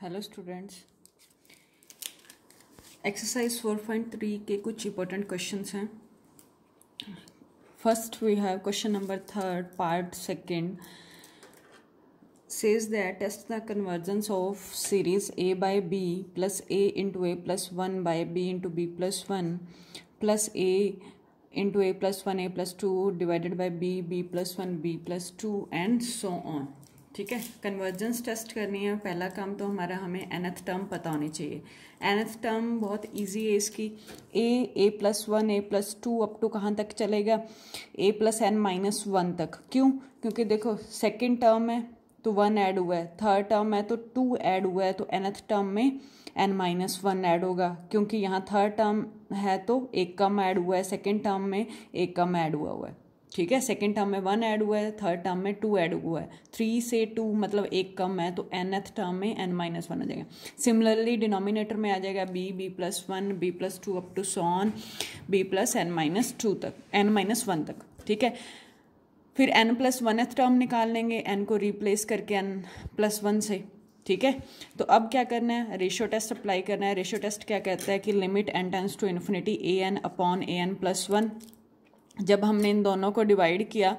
hello students exercise four point three के कुछ important question हैं first we have question number third part second says that test the convergence of series a by b plus a into a plus one by b into b plus one plus a into a plus one a plus two divided by b b plus one b plus two and so on ठीक है convergence test करनी है पहला काम तो हमारा हमें nth term पता होनी चाहिए एनथ टर्म बहुत इजी है इसकी a a plus one a plus two up to कहाँ तक चलेगा a plus n minus one तक क्यों क्योंकि देखो सेकंड टर्म है तो वन ऐड हुआ है थर्ड टर्म है तो टू ऐड हुआ है तो एनथ टर्म में एन माइनस वन ऐड होगा क्योंकि यहाँ थर्ड टर्म है तो एक कम ऐड हुआ है सेकेंड टर्म में एक कम ऐड हुआ हुआ है ठीक है सेकेंड टर्म में वन ऐड हुआ है थर्ड टर्म में टू ऐड हुआ है थ्री से टू मतलब एक कम है तो एन एथ टर्म में एन माइनस वन आ जाएगा सिमिलरली डिनोमिनेटर में आ जाएगा b b plus one b plus two up to सॉन b plus n minus two तक एन माइनस वन तक ठीक है फिर n plus one th term निकाल लेंगे एन को रिप्लेस करके एन प्लस वन से ठीक है तो अब क्या करना है रेशियो टेस्ट अप्लाई करना है रेशियो टेस्ट क्या कहता है कि limit n tends to infinity a n upon a n plus one जब हमने इन दोनों को डिवाइड किया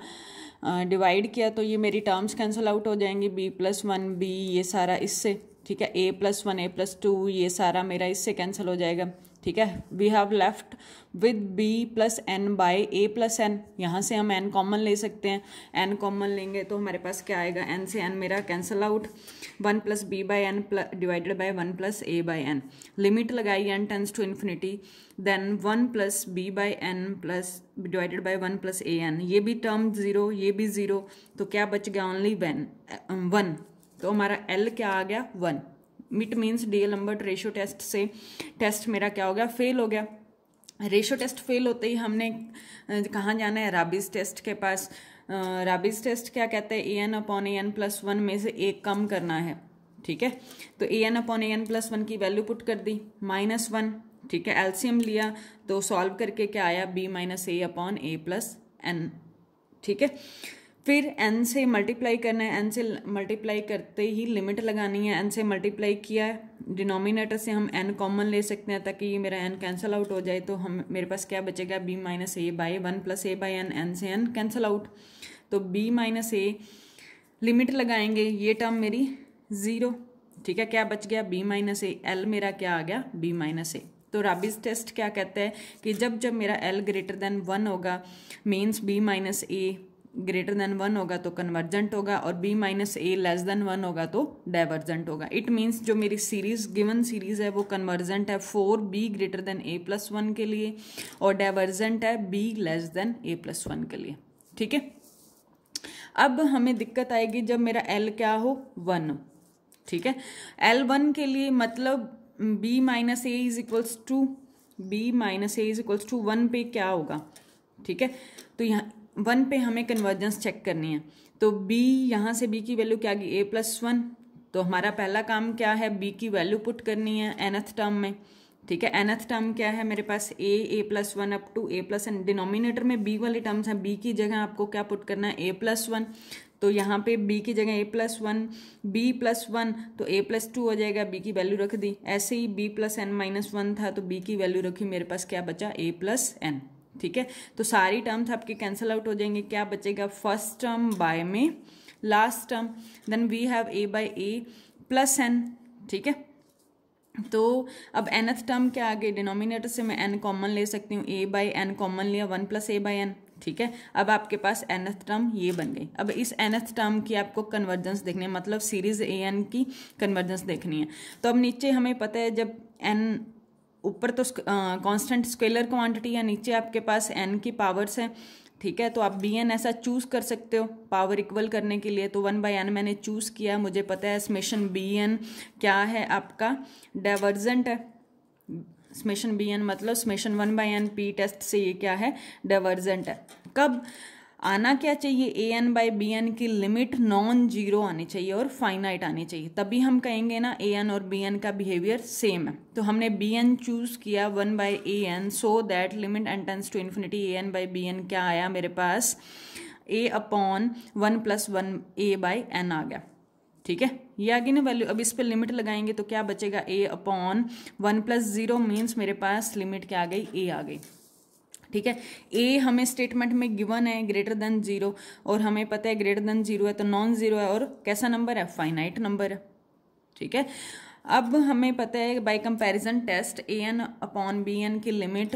डिवाइड किया तो ये मेरी टर्म्स कैंसिल आउट हो जाएंगी बी प्लस वन बी ये सारा इससे ठीक है a plus one a plus two ये सारा मेरा इससे कैंसिल हो जाएगा ठीक है we have left with b plus n by a plus n यहाँ से हम एन कॉमन ले सकते हैं एन कॉमन लेंगे तो हमारे पास क्या आएगा एन से एन मेरा cancel out one plus b by n divided by one plus a by n limit लगाई n tends to infinity then one plus b by n plus divided by one plus a n ये भी term zero ये भी zero तो क्या बच गया only one one तो हमारा एल क्या आ गया वन मिट means D'Alembert ratio test से टेस्ट मेरा क्या हो गया फेल हो गया रेशो टेस्ट फेल होते ही हमने कहाँ जाना है राबिस टेस्ट के पास राबिस टेस्ट क्या कहते हैं a n upon a n plus one में से एक कम करना है ठीक है तो a n upon a n plus one की वैल्यू पुट कर दी माइनस वन ठीक है एल्सियम लिया तो सॉल्व करके क्या आया b minus a upon a plus n ठीक है फिर एन से मल्टीप्लाई करना है एन से मल्टीप्लाई करते ही लिमिट लगानी है एन से मल्टीप्लाई किया है डिनोमिनेटर से हम एन कॉमन ले सकते हैं ताकि ये मेरा एन कैंसिल आउट हो जाए तो हम मेरे पास क्या बचेगा b minus a by one plus a by n n से एन कैंसिल आउट तो बी माइनस ए लिमिट लगाएंगे ये टर्म मेरी ज़ीरो ठीक है क्या बच गया बी माइनस ए एल मेरा क्या आ गया बी माइनस ए तो राबिज टेस्ट क्या कहता है कि जब जब मेरा एल ग्रेटर देन वन होगा means b minus a greater than one होगा तो कन्वर्जेंट होगा और b minus a less than one होगा तो डाइवर्जेंट होगा इट मीन्स जो मेरी सीरीज गिवन सीरीज है वो कन्वर्जेंट है for b greater than a plus one के लिए और डाइवर्जेंट है b less than a plus one के लिए ठीक है अब हमें दिक्कत आएगी जब मेरा एल क्या हो वन ठीक है एल वन के लिए मतलब b minus a is equals to b minus a is equals to one पे क्या होगा ठीक है तो यहाँ वन पे हमें कन्वर्जेंस चेक करनी है तो बी यहाँ से बी की वैल्यू क्या आ गई ए प्लस वन तो हमारा पहला काम क्या है बी की वैल्यू पुट करनी है एनथ टर्म में ठीक है एनथ टर्म क्या है मेरे पास a a plus one up to a plus n denominator में बी वाले टर्म्स हैं बी की जगह आपको क्या पुट करना है ए प्लस वन तो यहाँ पे b की जगह a plus one b plus one तो a प्लस टू हो जाएगा b की वैल्यू रख दी ऐसे ही b plus n minus one था तो b की वैल्यू रखी मेरे पास क्या बचा a प्लस एन ठीक है तो सारी टर्म्स आपके कैंसिल आउट हो जाएंगे क्या बचेगा फर्स्ट टर्म बाय में last term then we have a by a plus n ठीक है तो अब एनथ टर्म क्या आ गई डिनोमिनेटर से मैं एन कॉमन ले सकती हूँ ए बाई एन कॉमन लिया one plus a by n ठीक है अब आपके पास एनथ टर्म ये बन गई अब इस एनथ टर्म की आपको कन्वर्जेंस देखनी है मतलब सीरीज ए एन की कन्वर्जेंस देखनी है तो अब नीचे हमें पता है जब एन ऊपर तो कांस्टेंट स्केलर क्वांटिटी है नीचे आपके पास एन की पावर्स हैं ठीक है तो आप बी एन ऐसा चूज़ कर सकते हो पावर इक्वल करने के लिए तो वन बाई एन मैंने चूज़ किया मुझे पता है स्मेशन बी एन क्या है आपका डाइवर्जेंट है स्मेशन बी एन मतलब summation one by n p test से ये क्या है डाइवर्जेंट है कब आना क्या चाहिए a n by b n की लिमिट नॉन जीरो आनी चाहिए और फाइनाइट आनी चाहिए तभी हम कहेंगे ना ए एन और बी एन का बिहेवियर सेम है तो हमने बी एन चूज़ किया one by a n so that limit and tends to infinity a n by b n क्या आया मेरे पास a upon one plus one a by n आ गया ठीक है ये आगे ना वैल्यू अब इस पर लिमिट लगाएंगे तो क्या बचेगा a upon one plus zero means मेरे पास लिमिट क्या आ गई ए आ गई ठीक है ए हमें स्टेटमेंट में गिवन है ग्रेटर देन जीरो और हमें पता है ग्रेटर देन जीरो है तो नॉन जीरो है और कैसा नंबर है फाइनाइट नंबर है ठीक है अब हमें पता है by comparison test a n upon b n की लिमिट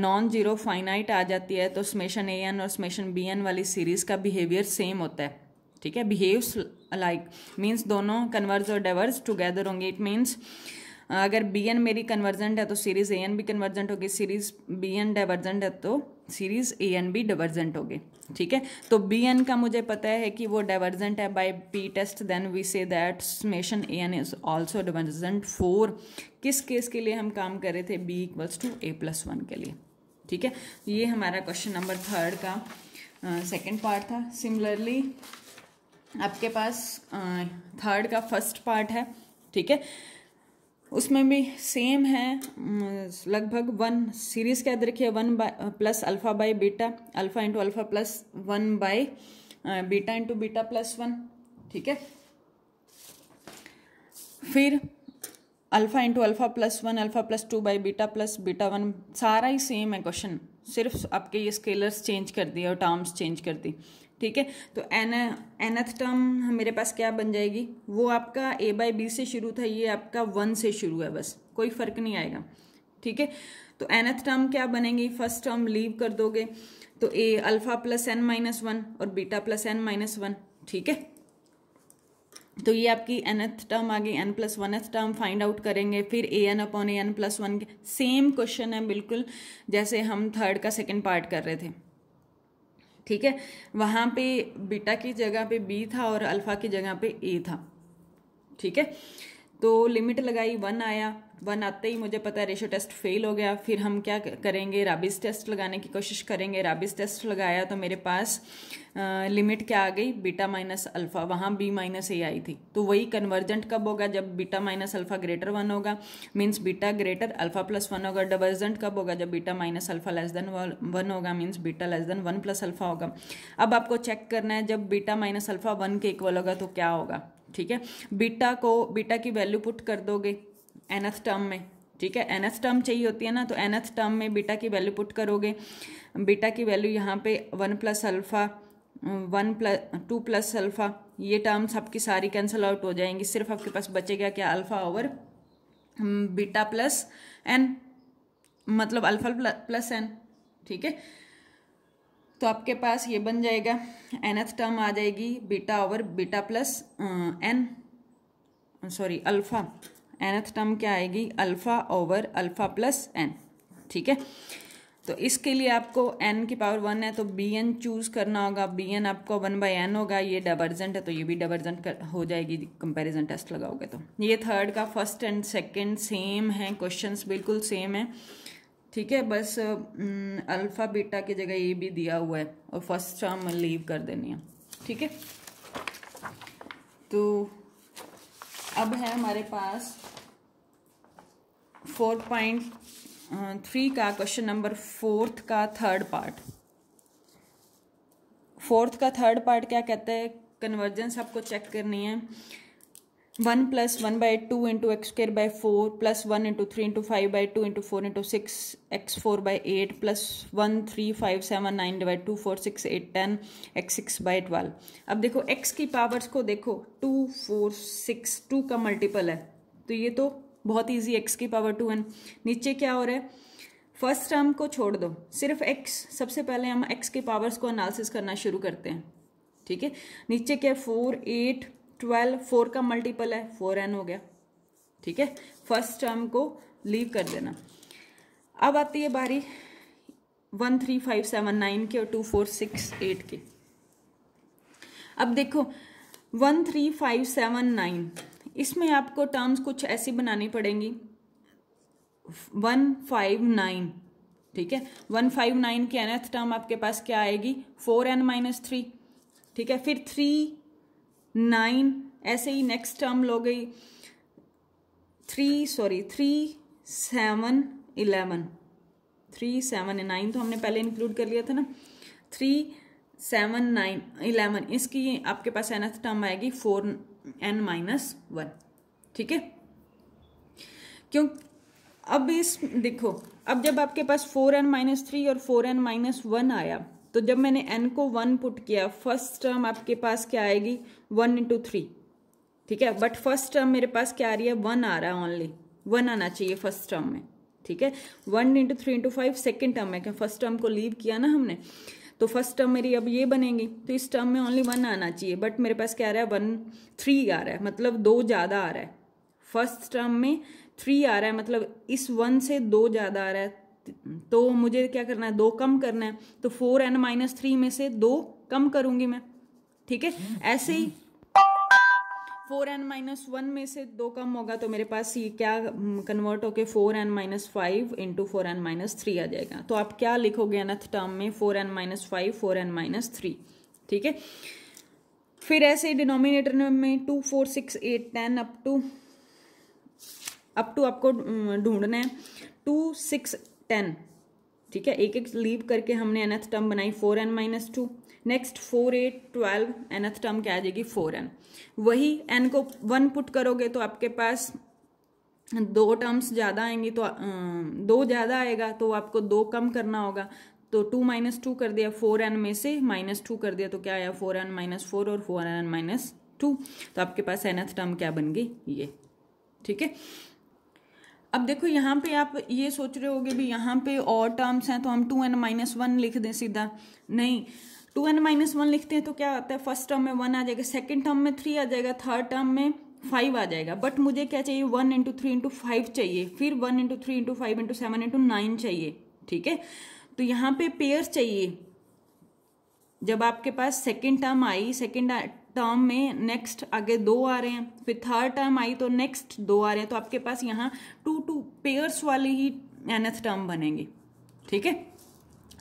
नॉन जीरो फाइनाइट आ जाती है तो स्मेशन ए एन और स्मेशन बी एन वाली सीरीज का बिहेवियर सेम होता है ठीक है बिहेव्स लाइक मीन्स दोनों कन्वर्ज और डेवर्स टुगेदर होंगे इट मीन्स अगर बी एन मेरी कन्वर्जेंट है तो सीरीज़ ए एन भी कन्वर्जेंट होगी सीरीज़ बी एन डाइवर्जेंट है तो सीरीज़ ए एन भी डाइवर्जेंट होगी ठीक है तो बी एन का मुझे पता है कि वो डाइवर्जेंट है by p test then we say that summation a n is also divergent for किस केस के लिए हम काम कर रहे थे b equals to a plus one के लिए ठीक है ये हमारा क्वेश्चन नंबर थर्ड का सेकेंड पार्ट था सिमिलरली आपके पास थर्ड का फर्स्ट पार्ट है ठीक है उसमें भी सेम है लगभग वन सीरीज के याद रखिए one by plus alpha by beta alpha into alpha plus one by beta into beta plus one ठीक है फिर alpha into alpha plus one alpha plus two by beta plus beta one सारा ही same है question सिर्फ आपके ये scalars change कर दिए और टर्म्स चेंज कर दी ठीक है तो एन एनथ टर्म मेरे पास क्या बन जाएगी वो आपका ए बाई बी से शुरू था ये आपका वन से शुरू है बस कोई फर्क नहीं आएगा ठीक है तो एनथ टर्म क्या बनेगी फर्स्ट टर्म लीव कर दोगे तो a alpha plus n minus one और beta plus n minus one ठीक है तो ये आपकी एनथ टर्म आ गई n plus one th term find out करेंगे फिर a n upon a n plus one same question है बिल्कुल जैसे हम थर्ड का सेकेंड पार्ट कर रहे थे ठीक है वहाँ पे बीटा की जगह पे बी था और अल्फ़ा की जगह पे ए था ठीक है तो लिमिट लगाई वन आया वन आते ही मुझे पता है रेशो टेस्ट फेल हो गया फिर हम क्या करेंगे राबिस टेस्ट लगाने की कोशिश करेंगे राबिस टेस्ट लगाया तो मेरे पास आ, लिमिट क्या आ गई बीटा माइनस अल्फ़ा वहाँ बी माइनस ए आई थी तो वही कन्वर्जेंट कब होगा जब beta minus alpha greater one होगा means beta greater alpha plus one होगा डवर्जेंट कब होगा जब beta minus alpha less than one होगा means beta less than one plus alpha होगा अब आपको चेक करना है जब बीटा माइनस अल्फ़ा वन के इक्वल होगा तो क्या होगा ठीक है बीटा को बीटा की वैल्यू पुट कर दोगे एनथ टर्म में ठीक है एनथ टर्म चाहिए होती है ना तो एनथ टर्म में बीटा की वैल्यू पुट करोगे बीटा की वैल्यू यहाँ पे one plus alpha one plus two plus alpha ये टर्म्स आपकी सारी कैंसिल आउट हो जाएंगी सिर्फ आपके पास बचेगा क्या alpha hmm, over beta plus n मतलब अल्फ़ा प्लस एन ठीक है तो आपके पास ये बन जाएगा एनथ टर्म आ जाएगी beta over beta plus n sorry alpha nth term क्या आएगी alpha over alpha plus n ठीक है तो इसके लिए आपको एन की पावर वन है तो बी एन चूज़ करना होगा बी एन आपको वन बाय एन होगा ये डाइवर्जेंट है तो ये भी डाइवर्जेंट हो जाएगी कंपैरिजन टेस्ट लगाओगे तो ये थर्ड का फर्स्ट एंड सेकंड सेम है क्वेश्चंस बिल्कुल सेम है ठीक है बस अल्फ़ा बीटा की जगह ये भी दिया हुआ है और फर्स्ट टर्म लीव कर देनी है ठीक है तो अब है हमारे पास फोर पॉइंट थ्री का क्वेश्चन नंबर फोर्थ का थर्ड पार्ट फोर्थ का थर्ड पार्ट क्या कहते हैं कन्वर्जेंस आपको चेक करनी है one plus one by two into x square by four plus one into three into five by two into four into six x four by eight plus one three five seven nine divide two four six eight ten x six by twelve अब देखो x की powers को देखो two four six two का multiple है तो ये तो बहुत ईजी एक्स की पावर टू है नीचे क्या हो रहा है फर्स्ट टर्म को छोड़ दो सिर्फ एक्स सबसे पहले हम एक्स के पावर्स को अनालिस करना शुरू करते हैं ठीक है नीचे क्या है फोर एट ट्वेल्व फोर का मल्टीपल है फोर एन हो गया ठीक है फर्स्ट टर्म को लीव कर देना अब आती है बारी one three five seven nine के और टू फोर सिक्स एट के अब देखो one three five seven nine इसमें आपको टर्म्स कुछ ऐसी बनानी पड़ेंगी वन फाइव नाइन ठीक है वन फाइव नाइन की एनथ टर्म आपके पास क्या आएगी फोर एन माइनस थ्री ठीक है फिर थ्री नाइन ऐसे ही नेक्स्ट टर्म लो गई three sorry three seven eleven three seven nine तो हमने पहले इंक्लूड कर लिया था ना थ्री सेवन नाइन इलेवन इसकी आपके पास एनथ टर्म आएगी फोर एन माइनस वन ठीक है क्यों अब इस देखो अब जब आपके पास फोर एन माइनस थ्री और फोर एन माइनस वन आया तो जब मैंने एन को वन पुट किया फर्स्ट टर्म आपके पास क्या आएगी वन इंटू थ्री ठीक है बट फर्स्ट टर्म मेरे पास क्या आ रही है वन आ रहा है ओनली वन आना चाहिए फर्स्ट टर्म में ठीक है one into three into five second term है क्या फर्स्ट टर्म को लीव किया ना हमने तो फर्स्ट टर्म मेरी अब ये बनेगी तो इस टर्म में ओनली वन आना चाहिए बट मेरे पास क्या आ रहा है वन थ्री आ रहा है मतलब दो ज़्यादा आ रहा है फर्स्ट टर्म में थ्री आ रहा है मतलब इस वन से दो ज़्यादा आ रहा है तो मुझे क्या करना है दो कम करना है तो फोर एन माइनस थ्री में से दो कम करूंगी मैं ठीक है ऐसे ही फोर एन माइनस वन में से दो कम होगा तो मेरे पास ये क्या कन्वर्ट होके four n minus five into four n minus three आ जाएगा तो आप क्या लिखोगे अनथ टर्म में four n minus five four n minus three ठीक है फिर ऐसे डिनोमिनेटर में two four six eight ten up to up to आपको ढूंढना है टू सिक्स टेन ठीक है एक एक लीव करके हमने एनथ टर्म बनाई four n minus two next four eight twelve nth term क्या आ जाएगी फोर एन वही एन को वन पुट करोगे तो आपके पास दो टर्म्स ज़्यादा आएंगी तो दो ज़्यादा आएगा तो आपको दो कम करना होगा तो टू माइनस टू कर दिया फोर एन में से माइनस टू कर दिया तो क्या आया फोर एन माइनस फोर और फोर एन माइनस टू तो आपके पास एनथ टर्म क्या बन गई ये ठीक है अब देखो यहाँ पे आप ये सोच रहे होगे भी यहाँ पे और टर्म्स हैं तो हम टू एन माइनस वन लिख दें सीधा नहीं टू एन माइनस वन लिखते हैं तो क्या होता है फर्स्ट टर्म में वन आ जाएगा सेकेंड टर्म में थ्री आ जाएगा थर्ड टर्म में फाइव आ जाएगा बट मुझे क्या चाहिए one into three into five चाहिए फिर one into three into five into seven into nine चाहिए ठीक है तो यहाँ पे पेयर चाहिए जब आपके पास सेकेंड टर्म आई सेकेंड टर्म में नेक्स्ट आगे दो आ रहे हैं फिर थर्ड टर्म आई तो नेक्स्ट दो आ रहे हैं तो आपके पास यहाँ टू टू पेयर्स वाले ही एनथ टर्म बनेंगे ठीक है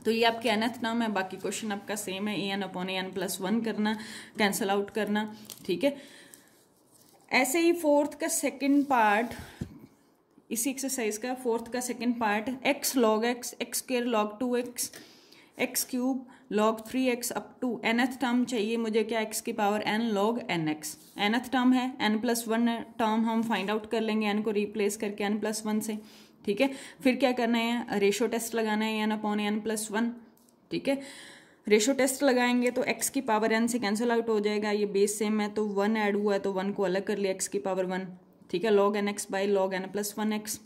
तो ये आपके एनथ टर्म है बाकी क्वेश्चन आपका सेम है a n upon a n plus one करना कैंसिल आउट करना ठीक है ऐसे ही फोर्थ का सेकेंड पार्ट इसी एक्सरसाइज का फोर्थ का second part x log x x square log two x x cube log 3x up to th term चाहिए मुझे क्या x की power n log nx nth term है n प्लस वन टर्म हम find out कर लेंगे n को replace करके n प्लस वन से ठीक है फिर क्या करना है रेशो टेस्ट लगाना है n upon n plus one ठीक है रेशो टेस्ट लगाएंगे तो x की पावर n से कैंसिल आउट हो जाएगा ये बेस सेम है तो वन ऐड हुआ है तो वन को अलग कर लिया x की पावर वन ठीक है log nx by log n plus one x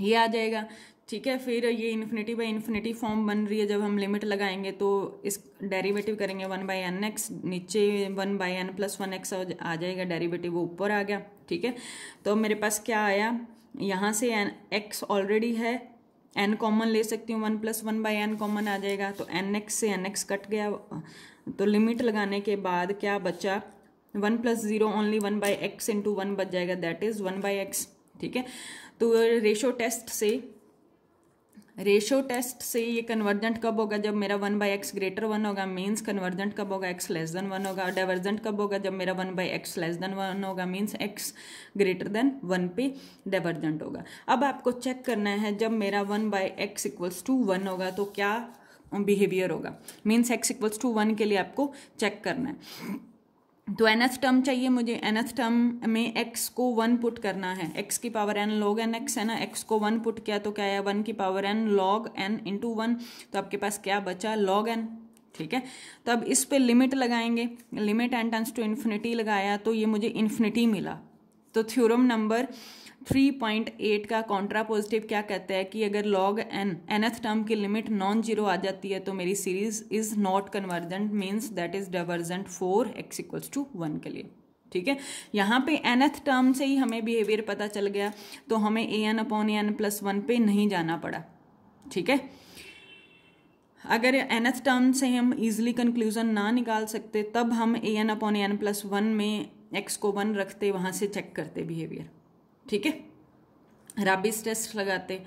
ये आ जाएगा ठीक है फिर ये इन्फिनिटी बाई इन्फिनिटी फॉर्म बन रही है जब हम लिमिट लगाएंगे तो इस डेरिवेटिव करेंगे वन बाई एन एक्स नीचे one by n plus one x आ जाएगा डेरिवेटिव ऊपर आ गया ठीक है तो मेरे पास क्या आया यहाँ से एन एक्स ऑलरेडी है एन कॉमन ले सकती हूँ one plus one by n common आ जाएगा तो एन एक्स से एन एक्स कट गया तो लिमिट लगाने के बाद क्या बचा one plus zero only one by x into one बच जाएगा that is one by x ठीक है तो रेशो टेस्ट से रेशो टेस्ट से ये कन्वर्जेंट कब होगा जब मेरा one by x greater one होगा मीन्स कन्वर्जेंट कब होगा एक्स लेस देन वन होगा डाइवर्जेंट कब होगा जब मेरा one by x less than one होगा means x greater than one पे डाइवर्जेंट होगा अब आपको चेक करना है जब मेरा one by x equals to one होगा तो क्या बिहेवियर होगा means x equals to one के लिए आपको चेक करना है तो एनथ टर्म चाहिए मुझे एनथ टर्म में एक्स को वन पुट करना है एक्स की power n log n x है ना एक्स को वन पुट किया तो क्या है वन की power n log n into one तो आपके पास क्या बचा लॉग एन ठीक है तो अब इस पे लिमिट लगाएंगे limit n tends to infinity लगाया तो ये मुझे इन्फिनिटी मिला तो थ्योरम नंबर 3.8 का कॉन्ट्रा पॉजिटिव क्या कहता है कि अगर लॉग एन एनथ टर्म की लिमिट नॉन जीरो आ जाती है तो मेरी series is not convergent means that is divergent for x equals to one के लिए ठीक है यहाँ पे एनथ टर्म से ही हमें बिहेवियर पता चल गया तो हमें a n upon a n plus one पे नहीं जाना पड़ा ठीक है अगर एनथ टर्म से हम इजिली कंक्लूजन ना निकाल सकते तब हम a n upon a n plus one में एक्स को वन रखते वहाँ से चेक करते बिहेवियर ठीक है राबिस टेस्ट लगाते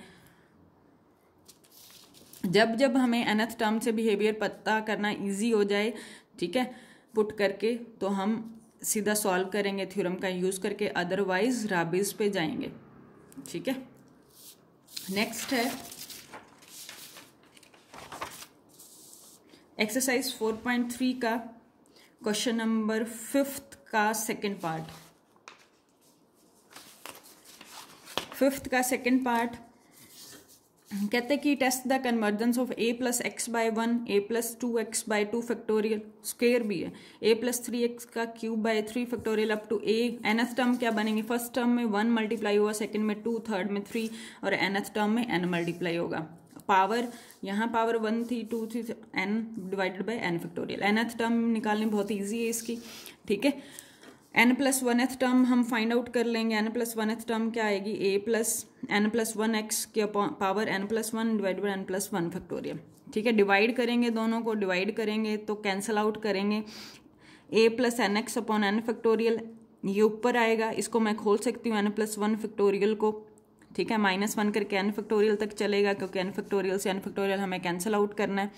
जब जब हमें एनथ टर्म से बिहेवियर पता करना इजी हो जाए ठीक है पुट करके तो हम सीधा सॉल्व करेंगे थ्योरम का यूज़ करके अदरवाइज राबिस पे जाएंगे ठीक है नेक्स्ट है एक्सरसाइज 4.3 का क्वेश्चन नंबर फिफ्थ का सेकंड पार्ट फिफ्थ का सेकेंड पार्ट कहते हैं कि test the convergence of a plus x by one a plus two x by two factorial square भी है ए प्लस थ्री एक्स का cube by three factorial up to a nth term क्या बनेंगे first term में one multiply होगा second में two third में three और एनएथ टर्म में एन मल्टीप्लाई होगा पावर यहाँ पावर वन थी टू थी n divided by n factorial nth term निकालने बहुत ईजी है इसकी ठीक है n plus one th term हम फाइंड आउट कर लेंगे n plus one th term क्या आएगी a plus n plus one x के power n plus one divide by n plus one factorial ठीक है डिवाइड करेंगे दोनों को डिवाइड करेंगे तो कैंसिल आउट करेंगे a plus n x upon n factorial ये ऊपर आएगा इसको मैं खोल सकती हूँ एन प्लस वन फैक्टोरियल को ठीक है माइनस वन करके एन फैक्टोरियल तक चलेगा क्योंकि एन फैक्टोरियल से एन फैक्टोरियल हमें कैंसिल आउट करना है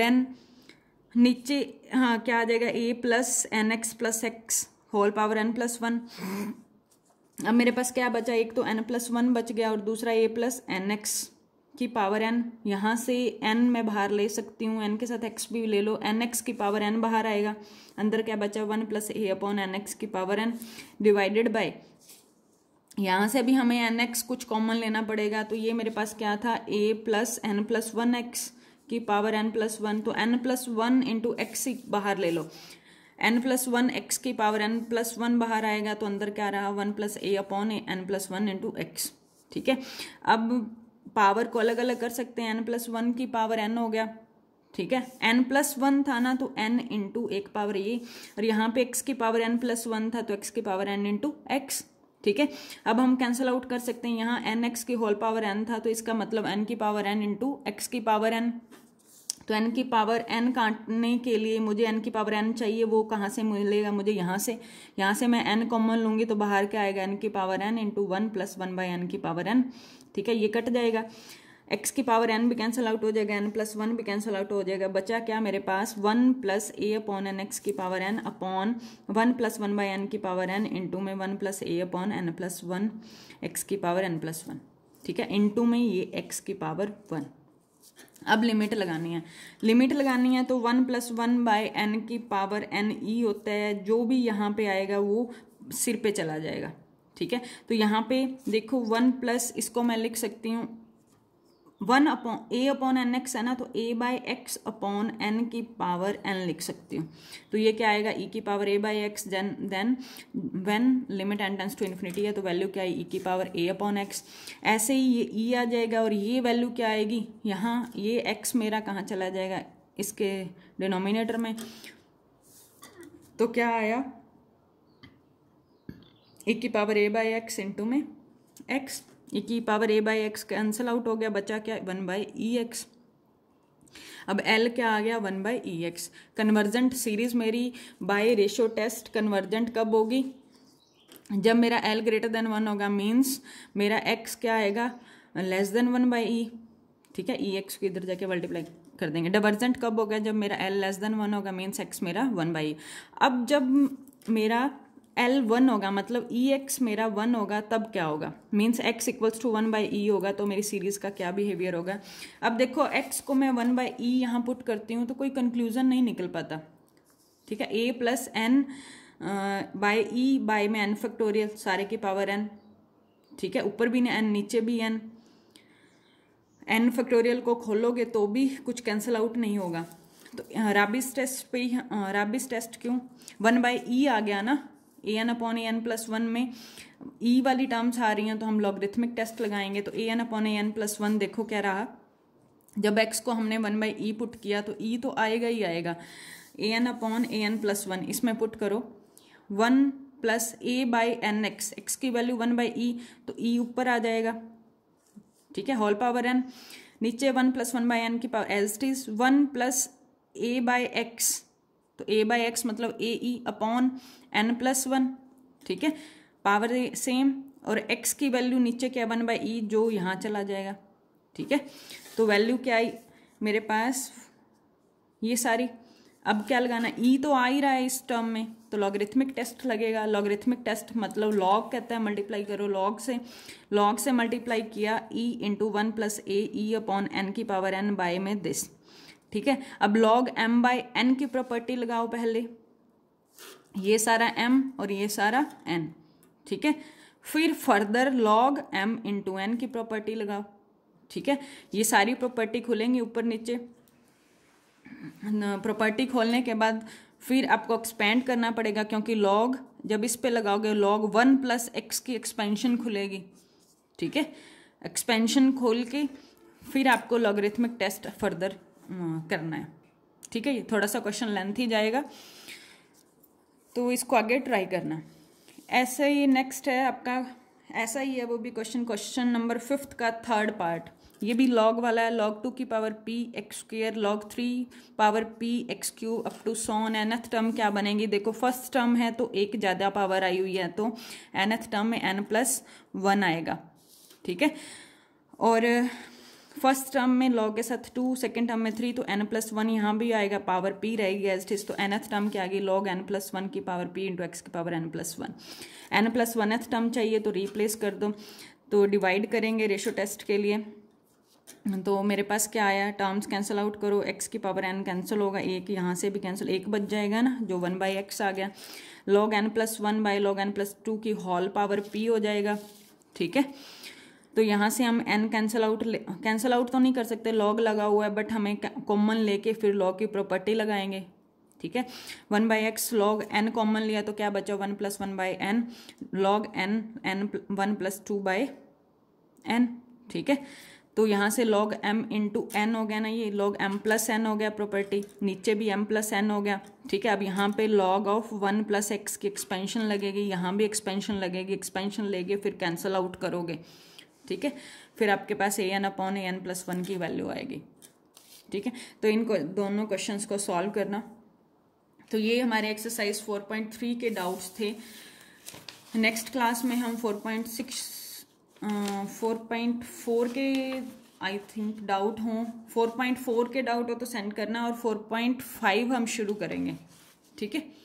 देन नीचे हाँ क्या आ जाएगा a plus n x plus x whole power n plus one अब मेरे पास क्या बचा एक तो एन प्लस वन बच गया और दूसरा ए प्लस एन एक्स की पावर एन यहाँ से एन मैं बाहर ले सकती हूँ एन के साथ एक्स भी ले लो एन एक्स की पावर एन बाहर आएगा अंदर क्या बचा one plus a upon n x की पावर एन डिवाइडेड बाय यहाँ से भी हमें एन एक्स कुछ कॉमन लेना पड़ेगा तो ये मेरे पास क्या था a plus n plus one x की पावर एन प्लस वन तो n plus one into x बाहर ले लो एन प्लस वन एक्स की पावर एन प्लस वन बाहर आएगा तो अंदर क्या रहा one plus a upon a n plus one into x ठीक है अब पावर को अलग अलग कर सकते हैं एन प्लस वन की पावर एन हो गया ठीक है एन प्लस वन था ना तो एन इंटू एक पावर ए और यहाँ पे एक्स की पावर एन प्लस वन था तो एक्स की पावर एन इंटू एक्स ठीक है अब हम कैंसिल आउट कर सकते हैं यहाँ एन एक्स की होल पावर एन था तो इसका मतलब एन की पावर एन इंटू एक्स की पावर एन तो एन की पावर एन काटने के लिए मुझे एन की पावर एन चाहिए वो कहाँ से मिलेगा मुझे यहाँ से यहाँ से मैं एन कॉमन लूँगी तो बाहर क्या आएगा एन की power n into one plus one by n की पावर एन ठीक है ये कट जाएगा एक्स की पावर एन भी कैंसिल आउट हो जाएगा एन प्लस वन भी कैंसिल आउट हो जाएगा बचा क्या मेरे पास one plus a upon n x की power n upon one plus one by n की पावर एन इंटू में one plus a upon n plus one x की पावर एन प्लस वन ठीक है इंटू में ये एक्स की power one अब लिमिट लगानी है लिमिट लगानी है तो one plus one by n की पावर एन ई होता है जो भी यहाँ पे आएगा वो सिर पे चला जाएगा ठीक है तो यहाँ पे देखो वन प्लस इसको मैं लिख सकती हूँ one upon a upon n x है ना तो a by x upon n की पावर एन लिख सकती हूँ तो ये क्या आएगा ई e की power a by x then then when limit n tends to infinity है तो वैल्यू क्या आई ई e की पावर ए अपॉन एक्स ऐसे ही ये ई e आ जाएगा और ये वैल्यू क्या आएगी यहाँ ये एक्स मेरा कहाँ चला जाएगा इसके डिनोमिनेटर में तो क्या आया e की power a by x into में एक्स ए की power a by x cancel out हो गया बचा क्या वन बाई ई एक्स अब एल क्या आ गया one by e x convergent series मेरी बाई रेशियो टेस्ट कन्वर्जेंट कब होगी जब मेरा एल ग्रेटर देन वन होगा मीन्स मेरा एक्स क्या आएगा less than one by e ठीक है ई एक्स को इधर जाके मल्टीप्लाई कर देंगे डिवर्जेंट कब होगा जब मेरा एल लेस देन वन होगा मीन्स एक्स मेरा वन बाई अब जब मेरा एल वन होगा मतलब ई e एक्स मेरा वन होगा तब क्या होगा means x equals to one by e होगा तो मेरी सीरीज़ का क्या बिहेवियर होगा अब देखो एक्स को मैं वन बाई ई यहाँ पुट करती हूँ तो कोई कंक्लूजन नहीं निकल पाता ठीक है a plus n by e by में एन फैक्टोरियल सारे की पावर एन ठीक है ऊपर भी एन नीचे भी एन एन फैक्टोरियल को खोलोगे तो भी कुछ कैंसिल आउट नहीं होगा तो राबिस टेस्ट पे राबिस टेस्ट क्यों वन बाई ई आ गया ना a n upon a n plus one में ई e वाली टर्म्स आ रही हैं तो हम लॉगरिथमिक टेस्ट लगाएंगे तो a n upon a n plus one देखो क्या रहा जब एक्स को हमने वन बाई ई पुट किया तो ई e तो आएगा ही आएगा a n upon a n plus one इसमें पुट करो one plus a by n x x की वैल्यू वन बाई ई तो ई e ऊपर आ जाएगा ठीक है हॉल पावर एन नीचे one plus one by n की पावर एज टीज one plus a by x तो ए बाई एक्स मतलब a e upon n plus one ठीक है पावर सेम और एक्स की वैल्यू नीचे क्या वन बाई ई जो यहाँ चला जाएगा ठीक है तो वैल्यू क्या आई मेरे पास ये सारी अब क्या लगाना ई e तो आ ही रहा है इस टर्म में तो लॉगरिथमिक टेस्ट लगेगा लॉगरिथमिक टेस्ट मतलब लॉग कहता है मल्टीप्लाई करो लॉग से लॉग से मल्टीप्लाई किया e into one plus a e upon n की पावर एन बाय में दिस ठीक है अब लॉग एम बाय एन की प्रॉपर्टी लगाओ पहले ये सारा एम और ये सारा एन ठीक है फिर further log m into n की प्रॉपर्टी लगाओ ठीक है ये सारी प्रॉपर्टी खुलेंगी ऊपर नीचे प्रॉपर्टी खोलने के बाद फिर आपको एक्सपेंड करना पड़ेगा क्योंकि लॉग जब इस पे लगाओगे लॉग वन प्लस एक्स की एक्सपेंशन खुलेगी ठीक है एक्सपेंशन खोल के फिर आपको लॉगरिथमिक टेस्ट फर्दर करना है ठीक है ये थोड़ा सा क्वेश्चन लेंथ ही जाएगा तो इसको आगे ट्राई करना ऐसे ही नेक्स्ट है आपका ऐसा ही है वो भी क्वेश्चन क्वेश्चन नंबर फिफ्थ का थर्ड पार्ट ये भी लॉग वाला है लॉग टू की पावर पी एक्स स्क्र log three power p x cube up to सॉन एनथ टर्म क्या बनेगी देखो फर्स्ट टर्म है तो एक ज़्यादा पावर आई हुई है तो एनथ टर्म में एन प्लस वन आएगा ठीक है और फर्स्ट टर्म में लॉग के साथ टू सेकेंड टर्म में थ्री तो एन प्लस वन यहाँ भी आएगा पावर पी रहेगी एज इज तो एथ टर्म के आगे लॉग एन प्लस वन की पावर पी इंटू एक्स की power n plus one n plus one th term चाहिए तो रिप्लेस कर दो तो डिवाइड करेंगे रेशो टेस्ट के लिए तो मेरे पास क्या आया टर्म्स कैंसिल आउट करो एक्स की पावर एन कैंसिल होगा एक यहाँ से भी कैंसिल एक बच जाएगा ना जो वन बाई एक्स आ गया log n plus one by log n plus two की हॉल पावर पी हो जाएगा ठीक है तो यहाँ से हम n cancel out cancel out तो नहीं कर सकते लॉग लगा हुआ है बट हमें कॉमन लेके फिर लॉग की प्रॉपर्टी लगाएंगे ठीक है one by x log n common लिया तो क्या बचा one plus one by n log n n one plus two by n ठीक है तो यहाँ से लॉग एम इंटू एन हो गया ना ये लॉग एम प्लस एन हो गया प्रॉपर्टी नीचे भी एम प्लस एन हो गया ठीक है अब यहाँ पे log of one plus x की एक्सपेंशन लगेगी यहाँ भी एक्सपेंशन लगेगी एक्सपेंशन लेगे फिर कैंसल आउट करोगे ठीक है फिर आपके पास a n upon a n plus one की वैल्यू आएगी ठीक है तो इन दोनों क्वेश्चंस को सॉल्व करना तो ये हमारे एक्सरसाइज 4.3 के डाउट्स थे नेक्स्ट क्लास में हम 4.6 4.4 के आई थिंक डाउट हों 4.4 के डाउट हो तो सेंड करना और 4.5 हम शुरू करेंगे ठीक है